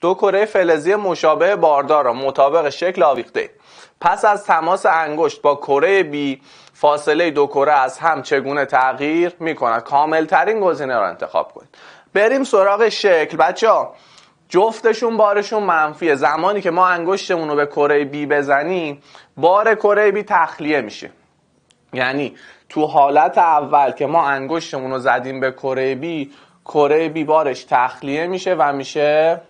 دو کره فلزی مشابه باردار را مطابق شکل آویخته پس از تماس انگشت با کره بی فاصله دو کره از هم چگونه تغییر می کند ترین گزینه را انتخاب کنید بریم سراغ شکل بچه ها جفتشون بارشون منفیه زمانی که ما انگشتمون رو به کره بی بزنیم بار کره بی تخلیه میشه یعنی تو حالت اول که ما انگشتمون رو زدیم به کره بی کره بی بارش تخلیه میشه و میشه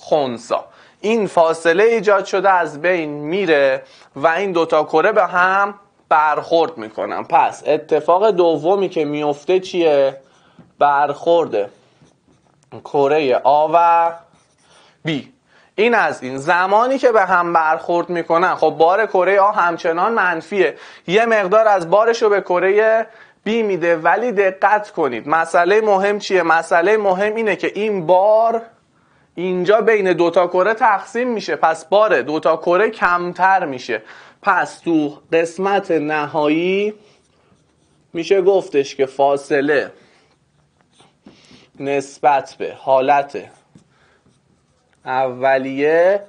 خونسا این فاصله ایجاد شده از بین میره و این دوتا کره به هم برخورد میکنن پس اتفاق دومی که میفته چیه؟ برخورد کره آ و بی این از این زمانی که به هم برخورد میکنن خب بار کره آ همچنان منفیه یه مقدار از بارش رو به کره بی میده ولی دقت کنید مسئله مهم چیه؟ مسئله مهم اینه که این بار اینجا بین دوتا کره تقسیم میشه پس باره دوتا کره کمتر میشه پس تو قسمت نهایی میشه گفتش که فاصله نسبت به حالت اولیه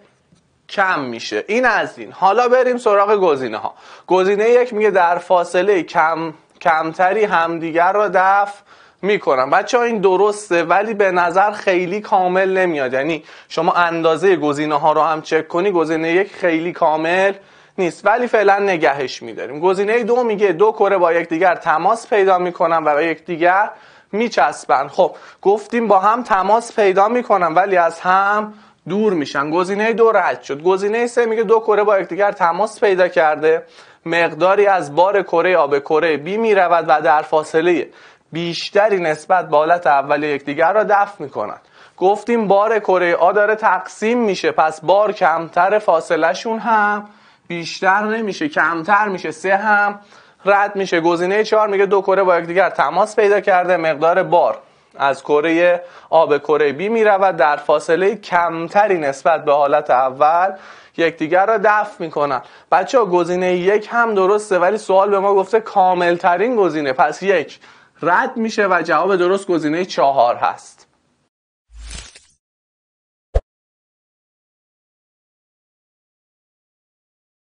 کم میشه این از این حالا بریم سراغ گزینه ها گزینه یک میگه در فاصله کم کمتری همدیگر را دفع میکنم بچه ها این درسته ولی به نظر خیلی کامل نمیاد یعنی شما اندازه گزینه ها رو هم چک کنی گزینه یک خیلی کامل نیست ولی فعلا نگهش میداریم گزینه دو میگه دو کره با یکدیگر تماس پیدا میکنن و یک یکدیگر میچسبن خب گفتیم با هم تماس پیدا میکنن ولی از هم دور میشن گزینه دو رد شد گزینه سه میگه دو کره با یکدیگر تماس پیدا کرده مقداری از بار کره آب کره B میرود و در فاصله بیشتری نسبت به حالت اول یکدیگر را دفع میکنند گفتیم بار کره آ داره تقسیم میشه پس بار کمتر فاصله شون هم بیشتر نمیشه کمتر میشه سه هم رد میشه گزینه چهار میگه دو کره با یکدیگر تماس پیدا کرده مقدار بار از کره آ به کره بی میرود در فاصله کمتری نسبت به حالت اول یکدیگر را دفع میکنن بچه ها گزینه یک هم درسته ولی سوال به ما گفته کاملترین گزینه پس یک رد میشه و جواب درست گزینه چهار هست